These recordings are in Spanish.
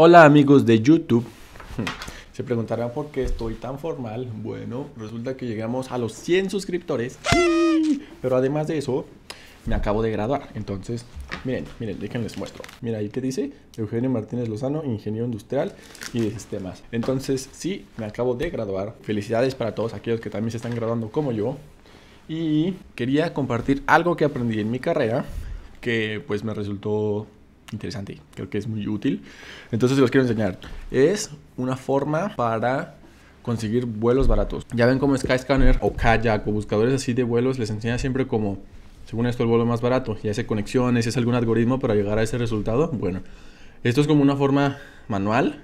Hola amigos de YouTube. Hmm. Se preguntarán por qué estoy tan formal. Bueno, resulta que llegamos a los 100 suscriptores. Pero además de eso, me acabo de graduar. Entonces, miren, miren, déjenles muestro. Mira ahí que dice Eugenio Martínez Lozano, ingeniero industrial y de sistemas. Entonces, sí, me acabo de graduar. Felicidades para todos aquellos que también se están graduando como yo. Y quería compartir algo que aprendí en mi carrera que pues me resultó interesante, creo que es muy útil. Entonces se los quiero enseñar. Es una forma para conseguir vuelos baratos. Ya ven como Skyscanner o Kayak o buscadores así de vuelos les enseña siempre como, según esto, el vuelo más barato. Y hace conexiones, y hace algún algoritmo para llegar a ese resultado. Bueno, esto es como una forma manual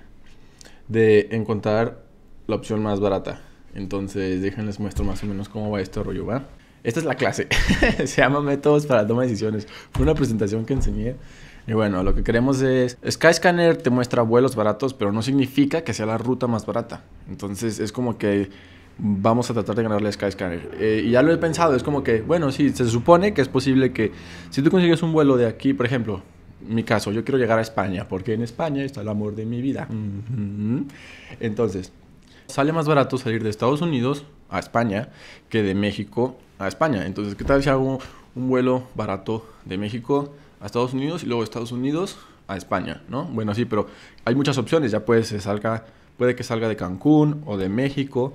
de encontrar la opción más barata. Entonces, déjenles muestro más o menos cómo va este rollo, ¿va? Esta es la clase. Se llama Métodos para Toma de Decisiones. Fue una presentación que enseñé y bueno, lo que queremos es... Skyscanner te muestra vuelos baratos, pero no significa que sea la ruta más barata. Entonces es como que vamos a tratar de ganarle a Skyscanner. Eh, y ya lo he pensado, es como que, bueno, sí, se supone que es posible que si tú consigues un vuelo de aquí, por ejemplo, mi caso, yo quiero llegar a España, porque en España está el amor de mi vida. Entonces, sale más barato salir de Estados Unidos a España que de México a España. Entonces, ¿qué tal si hago un vuelo barato de México a Estados Unidos y luego de Estados Unidos a España, ¿no? Bueno, sí, pero hay muchas opciones, ya puede, salga, puede que salga de Cancún o de México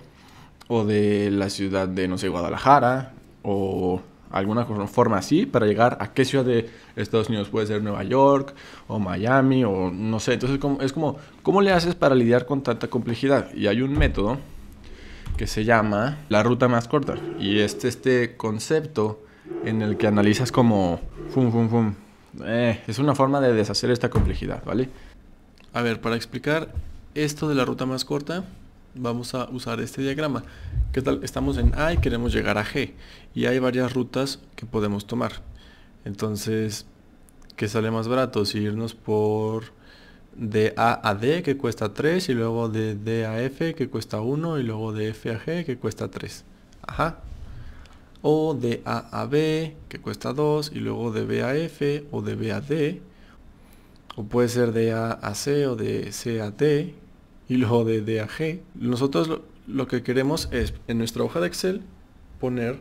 o de la ciudad de, no sé, Guadalajara o alguna forma así para llegar a qué ciudad de Estados Unidos puede ser Nueva York o Miami o no sé. Entonces es como, ¿cómo le haces para lidiar con tanta complejidad? Y hay un método que se llama la ruta más corta. Y este este concepto en el que analizas como, fum, fum, fum, eh, es una forma de deshacer esta complejidad, ¿vale? A ver, para explicar esto de la ruta más corta, vamos a usar este diagrama. ¿Qué tal? Estamos en A y queremos llegar a G. Y hay varias rutas que podemos tomar. Entonces, ¿qué sale más barato? Si irnos por de A a D, que cuesta 3, y luego de D a F, que cuesta 1, y luego de F a G, que cuesta 3. Ajá, o de A a B, que cuesta 2, y luego de B a F o de B a D, o puede ser de A a C o de C a D, y luego de D a G. Nosotros lo, lo que queremos es en nuestra hoja de Excel poner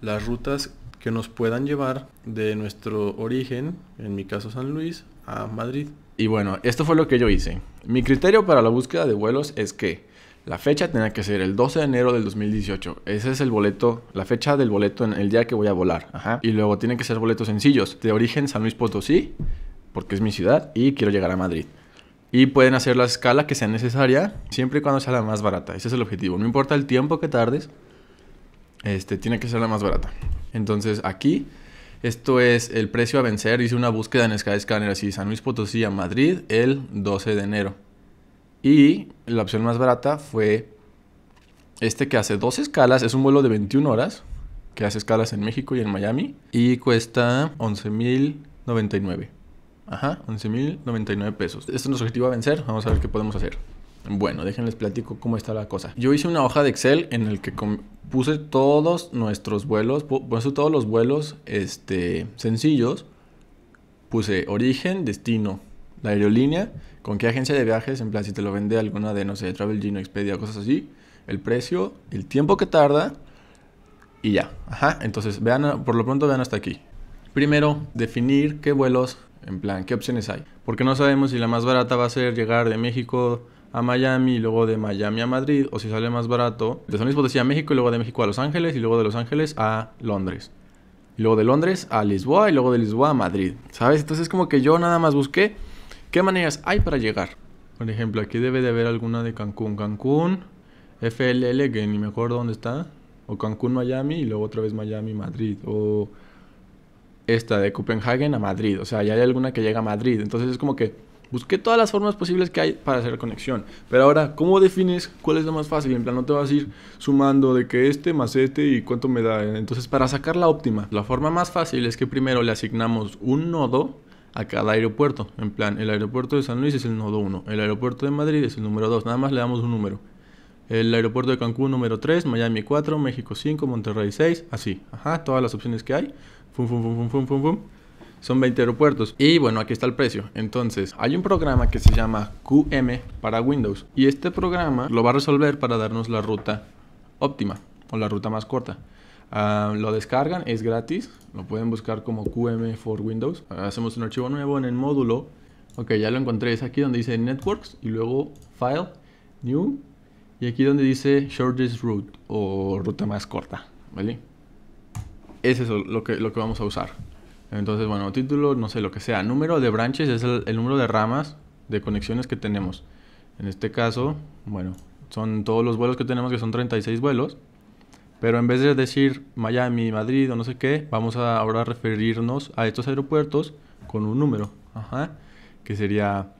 las rutas que nos puedan llevar de nuestro origen, en mi caso San Luis, a Madrid. Y bueno, esto fue lo que yo hice. Mi criterio para la búsqueda de vuelos es que la fecha tiene que ser el 12 de enero del 2018. Ese es el boleto, la fecha del boleto en el día que voy a volar. Y luego tiene que ser boletos sencillos. De origen San Luis Potosí, porque es mi ciudad y quiero llegar a Madrid. Y pueden hacer la escala que sea necesaria, siempre y cuando sea la más barata. Ese es el objetivo. No importa el tiempo que tardes, este, tiene que ser la más barata. Entonces aquí, esto es el precio a vencer. Hice una búsqueda en Skyscanner así, San Luis Potosí a Madrid el 12 de enero. Y la opción más barata fue este que hace dos escalas, es un vuelo de 21 horas, que hace escalas en México y en Miami, y cuesta 11.099. Ajá, 11.099 pesos. Este es nuestro objetivo a vencer, vamos a ver qué podemos hacer. Bueno, déjenles platico cómo está la cosa. Yo hice una hoja de Excel en el que puse todos nuestros vuelos, puse todos los vuelos este, sencillos, puse origen, destino, la aerolínea ¿Con qué agencia de viajes? En plan, si te lo vende alguna de, no sé, Travel Gino, Expedia, cosas así. El precio, el tiempo que tarda y ya. Ajá. Entonces, vean, por lo pronto vean hasta aquí. Primero, definir qué vuelos, en plan, qué opciones hay. Porque no sabemos si la más barata va a ser llegar de México a Miami y luego de Miami a Madrid, o si sale más barato, de San Luis Potosí a México y luego de México a Los Ángeles y luego de Los Ángeles a Londres. Y luego de Londres a Lisboa y luego de Lisboa a Madrid. ¿Sabes? Entonces, como que yo nada más busqué ¿Qué maneras hay para llegar? Por ejemplo, aquí debe de haber alguna de Cancún. Cancún, FLL, que ni me acuerdo dónde está. O Cancún, Miami, y luego otra vez Miami, Madrid. O esta de Copenhague a Madrid. O sea, ya hay alguna que llega a Madrid. Entonces es como que busqué todas las formas posibles que hay para hacer conexión. Pero ahora, ¿cómo defines cuál es lo más fácil? En plan, no te vas a ir sumando de que este más este y cuánto me da. Entonces, para sacar la óptima, la forma más fácil es que primero le asignamos un nodo a cada aeropuerto. En plan, el aeropuerto de San Luis es el nodo 1, el aeropuerto de Madrid es el número 2, nada más le damos un número. El aeropuerto de Cancún número 3, Miami 4, México 5, Monterrey 6, así. Ajá, todas las opciones que hay. fum, fum, fum, fum, fum, fum. Son 20 aeropuertos. Y bueno, aquí está el precio. Entonces, hay un programa que se llama QM para Windows. Y este programa lo va a resolver para darnos la ruta óptima o la ruta más corta. Ah, lo descargan, es gratis, lo pueden buscar como QM for Windows. Hacemos un archivo nuevo en el módulo. Ok, ya lo encontré, es aquí donde dice Networks y luego File, New y aquí donde dice Shortest Route o ruta más corta, ¿vale? Es eso lo que, lo que vamos a usar. Entonces, bueno, título, no sé, lo que sea. Número de branches es el número de ramas de conexiones que tenemos. En este caso, bueno, son todos los vuelos que tenemos, que son 36 vuelos. Pero en vez de decir Miami, Madrid o no sé qué, vamos a ahora referirnos a estos aeropuertos con un número. Que sería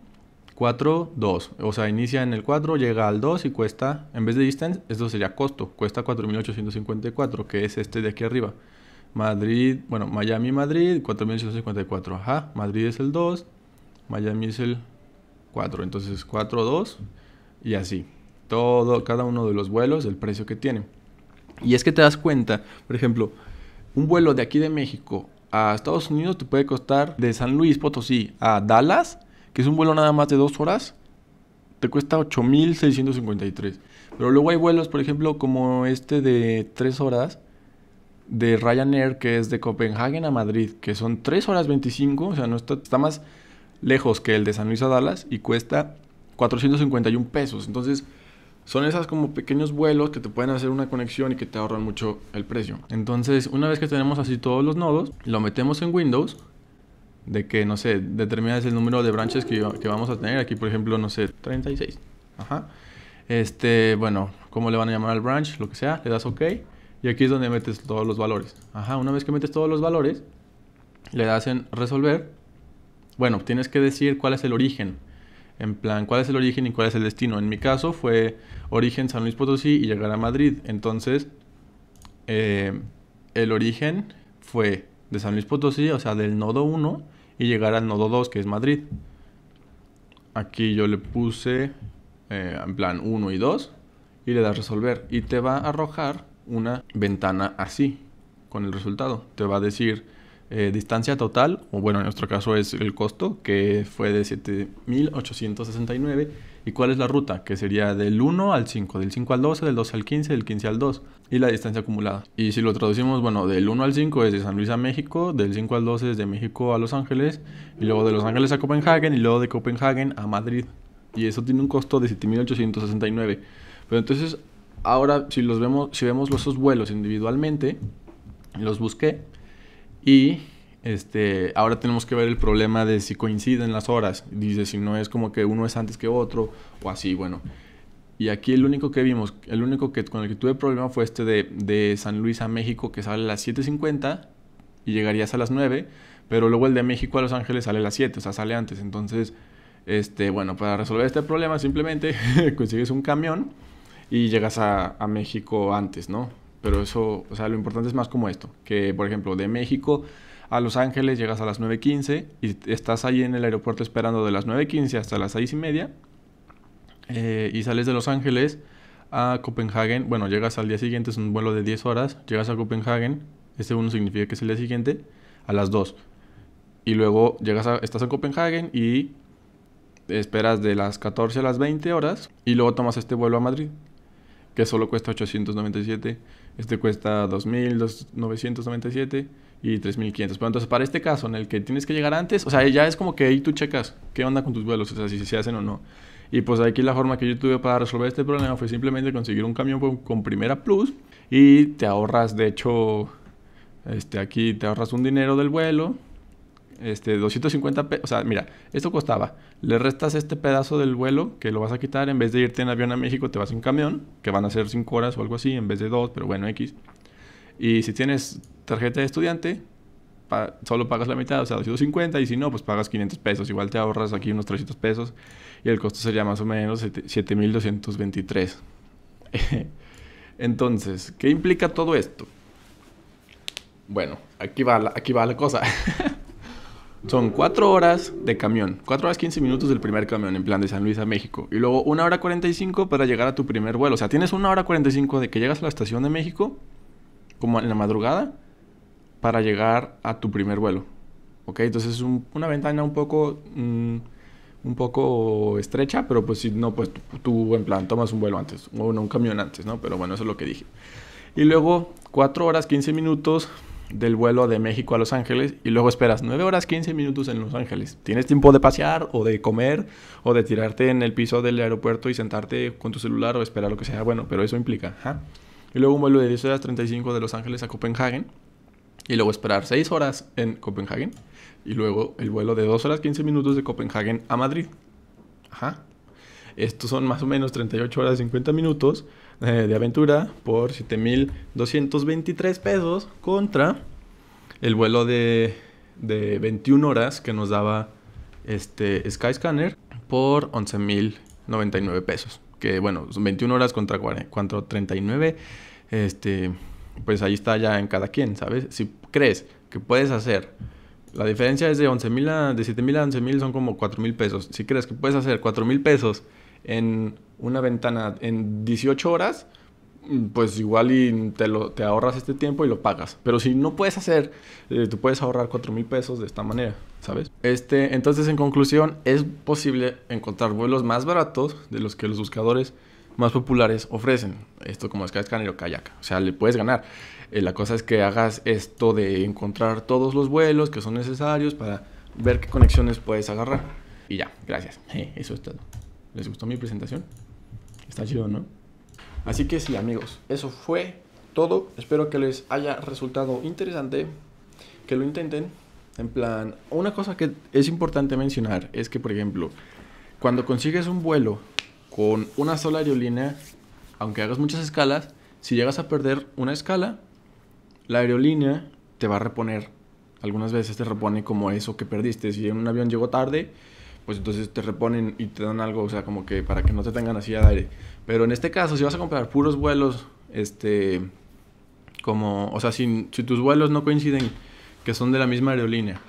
4, 2. O sea, inicia en el 4, llega al 2 y cuesta, en vez de distance, esto sería costo. Cuesta 4.854, que es este de aquí arriba. Madrid, bueno, Miami, Madrid, 4.854. Ajá. Madrid es el 2, Miami es el 4. Entonces 4, 2 y así. Todo, cada uno de los vuelos, el precio que tiene. Y es que te das cuenta, por ejemplo, un vuelo de aquí de México a Estados Unidos te puede costar de San Luis Potosí a Dallas, que es un vuelo nada más de dos horas, te cuesta 8.653. Pero luego hay vuelos, por ejemplo, como este de tres horas de Ryanair, que es de Copenhague a Madrid, que son tres horas 25, o sea, no está, está más lejos que el de San Luis a Dallas y cuesta 451 pesos. Entonces, son esas como pequeños vuelos que te pueden hacer una conexión y que te ahorran mucho el precio. Entonces, una vez que tenemos así todos los nodos, lo metemos en Windows de que, no sé, determinas el número de branches que, vamos a tener. Aquí, por ejemplo, no sé, 36. Ajá. Este, bueno, ¿cómo le van a llamar al branch? Lo que sea, le das OK. Y aquí es donde metes todos los valores. Ajá, una vez que metes todos los valores, le das en resolver. Bueno, tienes que decir cuál es el origen. En plan, ¿cuál es el origen y cuál es el destino? En mi caso fue origen San Luis Potosí y llegar a Madrid. Entonces, eh, el origen fue de San Luis Potosí, o sea, del nodo 1 y llegar al nodo 2, que es Madrid. Aquí yo le puse eh, en plan 1 y 2 y le das resolver. Y te va a arrojar una ventana así, con el resultado. Te va a decir eh, distancia total, o bueno, en nuestro caso es el costo, que fue de 7.869. ¿Y cuál es la ruta? Que sería del 1 al 5, del 5 al 12, del 12 al 15, del 15 al 2. Y la distancia acumulada. Y si lo traducimos, bueno, del 1 al 5 es de San Luis a México, del 5 al 12 es de México a Los Ángeles, y luego de Los Ángeles a Copenhague, y luego de Copenhague a Madrid. Y eso tiene un costo de 7.869. Pero entonces, ahora si los vemos, si vemos los vuelos individualmente, los busqué y este, ahora tenemos que ver el problema de si coinciden las horas. Dice, si no es como que uno es antes que otro o así, bueno. Y aquí el único que vimos, el único que con el que tuve problema fue este de, San Luis a México que sale a las 7.50 y llegarías a las 9, pero luego el de México a Los Ángeles sale a las 7, o sea, sale antes. Entonces, este, bueno, para resolver este problema simplemente consigues un camión y llegas a México antes, ¿no? Pero eso, o sea, lo importante es más como esto, que por ejemplo de México a Los Ángeles llegas a las 9.15 y estás ahí en el aeropuerto esperando de las 9.15 hasta las 6.30 y media eh, y sales de Los Ángeles a Copenhague bueno, llegas al día siguiente, es un vuelo de 10 horas, llegas a Copenhagen, este uno significa que es el día siguiente, a las 2. Y luego llegas a, estás a Copenhague y esperas de las 14 a las 20 horas y luego tomas este vuelo a Madrid, que solo cuesta 897 este cuesta 2.997 y 3.500. Pero entonces, para este caso en el que tienes que llegar antes, o sea, ya es como que ahí tú checas qué onda con tus vuelos, o sea, si se hacen o no. Y pues aquí la forma que yo tuve para resolver este problema fue simplemente conseguir un camión con, primera plus y te ahorras, de hecho, este, aquí te ahorras un dinero del vuelo este, 250 pesos, o sea, mira, esto costaba, le restas este pedazo del vuelo que lo vas a quitar, en vez de irte en avión a México te vas en camión, que van a ser 5 horas o algo así, en vez de 2, pero bueno, X. Y si tienes tarjeta de estudiante, solo pagas la mitad, o sea, 250, y si no, pues pagas 500 pesos, igual te ahorras aquí unos 300 pesos, y el costo sería más o menos 7223. Entonces, ¿qué implica todo esto? Bueno, aquí va aquí va la cosa. Son cuatro horas de camión, cuatro horas 15 minutos del primer camión en plan de San Luis a México y luego una hora 45 para llegar a tu primer vuelo. O sea, tienes una hora 45 de que llegas a la estación de México, como en la madrugada, para llegar a tu primer vuelo. ¿Ok? Entonces es una ventana un poco... Mm, un poco estrecha, pero pues si no, pues tú, en plan tomas un vuelo antes, o un camión antes, ¿no? Pero bueno, eso es lo que dije. Y luego, 4 horas, 15 minutos del vuelo de México a Los Ángeles y luego esperas 9 horas 15 minutos en Los Ángeles. Tienes tiempo de pasear o de comer o de tirarte en el piso del aeropuerto y sentarte con tu celular o esperar lo que sea. Bueno, pero eso implica. ajá. Y luego un vuelo de 10 horas 35 de Los Ángeles a Copenhague y luego esperar 6 horas en Copenhague y luego el vuelo de 2 horas 15 minutos de Copenhague a Madrid. Ajá. Estos son más o menos 38 horas y 50 minutos eh, de aventura por 7.223 pesos contra el vuelo de, 21 horas que nos daba este Skyscanner por 11.099 pesos. Que bueno, son 21 horas contra, 439. Este, pues ahí está ya en cada quien, ¿sabes? Si crees que puedes hacer la diferencia es de $7,000 a $11,000 son como $4,000 pesos. Si crees que puedes hacer $4,000 pesos en una ventana en 18 horas, pues igual y te, lo, te ahorras este tiempo y lo pagas. Pero si no puedes hacer, eh, tú puedes ahorrar 4 mil pesos de esta manera, ¿sabes? Este, entonces, en conclusión, es posible encontrar vuelos más baratos de los que los buscadores más populares ofrecen. Esto como Skyscanner o Kayak. O sea, le puedes ganar. Eh, la cosa es que hagas esto de encontrar todos los vuelos que son necesarios para ver qué conexiones puedes agarrar. Y ya, gracias. Eso es todo. ¿Les gustó mi presentación? Está chido, ¿no? Así que sí, amigos, eso fue todo. Espero que les haya resultado interesante, que lo intenten. En plan, una cosa que es importante mencionar es que, por ejemplo, cuando consigues un vuelo con una sola aerolínea, aunque hagas muchas escalas, si llegas a perder una escala, la aerolínea te va a reponer. Algunas veces te repone como eso que perdiste. Si en un avión llegó tarde, pues entonces te reponen y te dan algo, o sea, como que para que no te tengan así al aire. Pero en este caso, si vas a comprar puros vuelos, este, como, o sea, si, si tus vuelos no coinciden que son de la misma aerolínea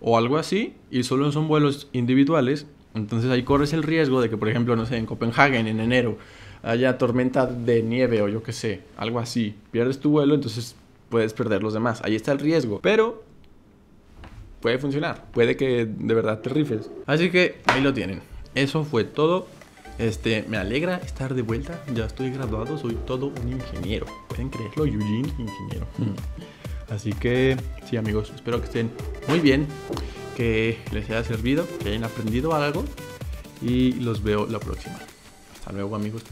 o algo así y solo son vuelos individuales, entonces ahí corres el riesgo de que, por ejemplo, no sé, en Copenhague en enero haya tormenta de nieve o yo qué sé, algo así, pierdes tu vuelo, entonces puedes perder los demás. Ahí está el riesgo. Pero puede funcionar, puede que de verdad te rifes. Así que ahí lo tienen. Eso fue todo. Este, me alegra estar de vuelta. Ya estoy graduado, soy todo un ingeniero. Pueden creerlo, Eugene, ingeniero. Mm. Así que, sí, amigos, espero que estén muy bien, que les haya servido, que hayan aprendido algo y los veo la próxima. Hasta luego, amigos.